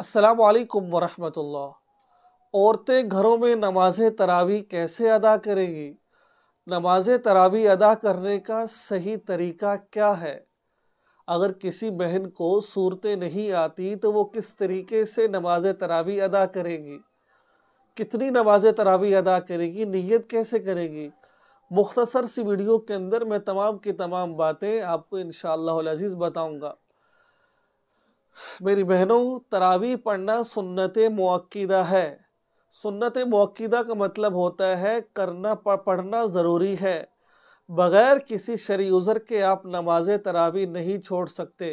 असलकम वरहमतुल्ला औरतें घरों में नमाज तरावी कैसे अदा करेंगी नमाज तरावी अदा करने का सही तरीका क्या है अगर किसी बहन को सूरतें नहीं आती तो वो किस तरीके से नमाज तरावी अदा करेंगी कितनी नमाज तरावी अदा करेगी नीयत कैसे करेंगी मुख्तसर सी वीडियो के अंदर मैं तमाम की तमाम बातें आपको इन शज़ीज़ बताऊँगा मेरी बहनों तरावी पढ़ना सुन्नत मौक़दा है सुन्नत मौक़दा का मतलब होता है करना पढ़ना ज़रूरी है बग़ैर किसी शरी उज़र के आप नमाज तरावी नहीं छोड़ सकते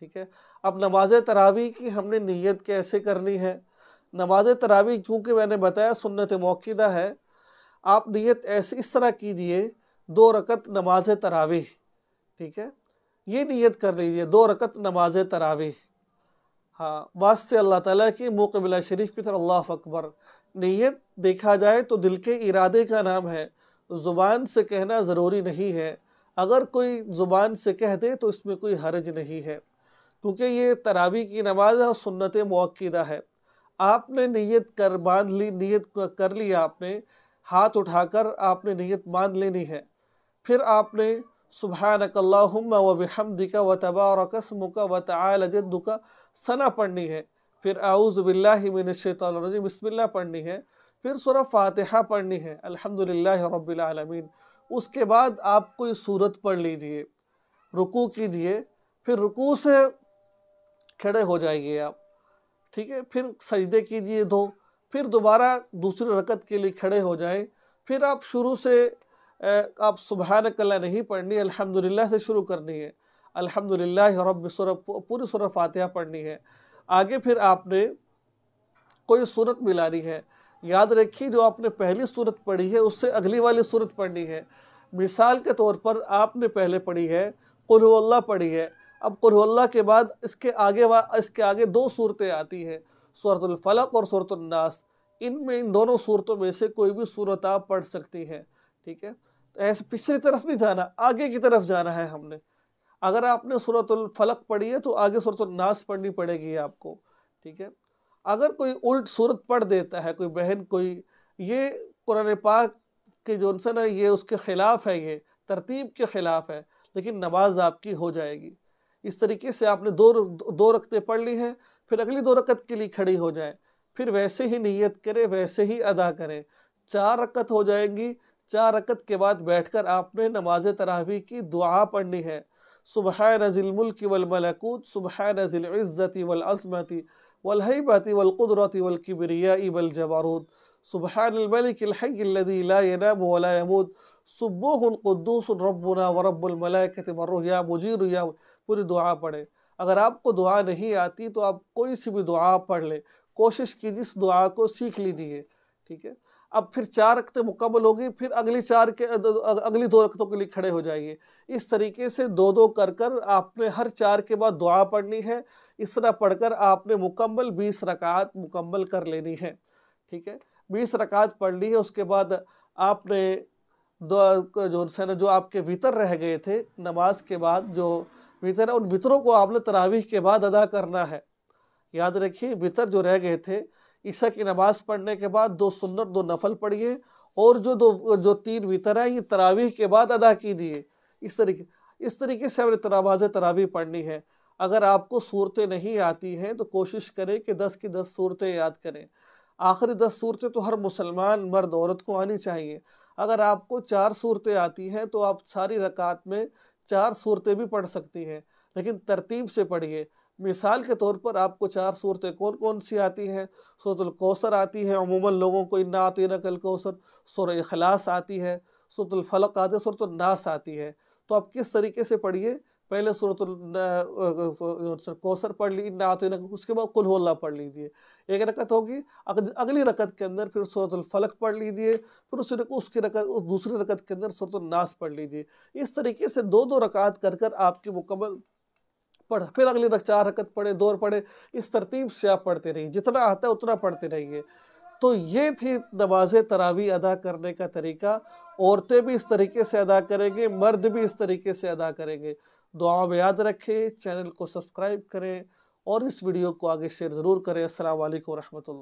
ठीक है अब नमाज तरावी की हमने नीयत कैसे करनी है नमाज तरावी क्योंकि मैंने बताया सुन्नत मौक़दा है आप नीयत ऐसे इस तरह कीजिए दो रकत नमाज तरावी ठीक है ये नीयत कर लीजिए दो रकत नमाज तरावी हाँ से अल्लाह ताला की मुकबिला शरीफ की तरह अल्लाह अकबर नीयत देखा जाए तो दिल के इरादे का नाम है ज़ुबान से कहना ज़रूरी नहीं है अगर कोई ज़ुबान से कह दे तो इसमें कोई हर्ज नहीं है क्योंकि ये तरावी की नमाज और सुन्नत मौक़दा है आपने नीयत कर बांध ली नीयत कर ली आपने हाथ उठाकर आपने नीयत बांध लेनी है फिर आपने सुबहानकल्लाहुम्मा व बिहमदिका व तबारकस्मुका व तआला जद्दुका सना पढ़नी है फिर आउज़ बिल्लाहि मिनश्शैतानिर्रजीम बिस्मिल्लाह पढ़नी है फिर सूरह फातिहा पढ़नी है अल्हम्दुलिल्लाहि रब्बिल आलमीन उसके बाद आप कोई सूरत पढ़ लीजिए रुकू कीजिए फिर रुकू से खड़े हो जाइए आप ठीक है फिर सजदे कीजिए दो फिर दोबारा दूसरी रकत के लिए खड़े हो जाएं फिर आप शुरू से आप सुबहान कल नहीं पढ़नी अल्हम्दुलिल्लाह से शुरू करनी है अल्हम्दुलिल्लाह रब पूरी सूरह फातिहा पढ़नी है आगे फिर आपने कोई सूरत मिलानी है याद रखिए जो आपने पहली सूरत पढ़ी है उससे अगली वाली सूरत पढ़नी है मिसाल के तौर पर आपने पहले पढ़ी है कुल्ला पढ़ी है अब कुल्ला के बाद इसके आगे वा इसके आगे दो सूरतें आती हैं सूरतफ़लक और सूरतनास में इन दोनों सूरतों में से कोई भी सूरत आप पढ़ सकती हैं ठीक है तो ऐसे पिछली तरफ नहीं जाना आगे की तरफ जाना है हमने अगर आपने सूरत फलक पढ़ी है तो आगे सूरत नास पढ़नी पड़ेगी आपको ठीक है अगर कोई उल्ट सूरत पढ़ देता है कोई बहन कोई ये कुरान पाक के जोनसन है ये उसके ख़िलाफ़ है ये तरतीब के ख़िलाफ़ है लेकिन नमाज आपकी हो जाएगी इस तरीके से आपने दो दो रकतें पढ़ ली हैं फिर अगली दो रकत के लिए खड़ी हो जाए फिर वैसे ही नीयत करें वैसे ही अदा करें चार रकत हो जाएंगी चार रकत के बाद बैठकर आपने नमाज तरावी की दुआ पढ़नी है सुबह रज़िलमल्क वलमलकूत सुबह रज़िलज़्ज़ती वलअज़मती वलहबती वलक़ुदरती वलकिबरिया वलजबारूद सुबहानमलिकलदीलामूद सुबुहदूस रबना व रबुलमलाकत वर्रया पूरी दुआ पढ़े अगर आपको दुआ नहीं आती तो आप कोई सी भी दुआ पढ़ लें कोशिश कीजिए इस दुआ को सीख लीजिए ठीक है अब फिर चार रखते मुकम्मल होगी फिर अगली चार के अगली दो रखतों के लिए खड़े हो जाएंगे इस तरीके से दो दो कर कर आपने हर चार के बाद दुआ पढ़नी है इस तरह पढ़कर आपने मुकम्मल बीस रकात मुकम्मल कर लेनी है ठीक है बीस रकात पढ़ ली है उसके बाद आपने जो है ना जो आपके वितर रह गए थे नमाज के बाद जो वितर है उन वितरों को आपने तरावीह के बाद अदा करना है याद रखिए वितर जो रह गए थे ईशा की नमाज़ पढ़ने के बाद दो सुन्नत दो नफल पढ़िए और जो दो जो तीन वितर है ये तरावीह के बाद अदा कीजिए इस तरीके इस तरीके से हमने तरावाज तरावी पढ़नी है अगर आपको सूरतें नहीं आती हैं तो कोशिश करें कि दस की दस सूरतें याद करें आखिरी दस सूरतें तो हर मुसलमान मर्द औरत को आनी चाहिए अगर आपको चार सूरतें आती हैं तो आप सारी रकात में चार सूरतें भी पढ़ सकती हैं लेकिन तरतीब से पढ़िए मिसाल के तौर पर आपको चार सूरतें कौन कौन सी आती हैं सूरतुल कौसर आती है अमूमन लोगों को इन्ना आती नकल कौसर सूर अखलास आती है सूरतुल फलक आती है सूरत नास आती है तो आप किस तरीके से पढ़िए पहले सूरत कौसर पढ़ ली इन्ना आती नकल उसके बाद कुल होल्ला पढ़ लीजिए एक रकत होगी अगली रकत के अंदर फिर सूरतफ़लक फलक पढ़ लीजिए फिर उस उसकी रकत दूसरी रकत के अंदर सूरत नास पढ़ लीजिए इस तरीके से दो दो रकात कर कर आपकी मुकम्मल पढ़ फिर अगली रख चार हरकत पढ़े दौर पढ़े इस तरतीब से आप पढ़ते रहिए जितना आता है उतना पढ़ते रहिए तो ये थी नमाज तरावी अदा करने का तरीका औरतें भी इस तरीके से अदा करेंगे मर्द भी इस तरीके से अदा करेंगे दुआ में याद रखें चैनल को सब्सक्राइब करें और इस वीडियो को आगे शेयर ज़रूर करें असल वरहमल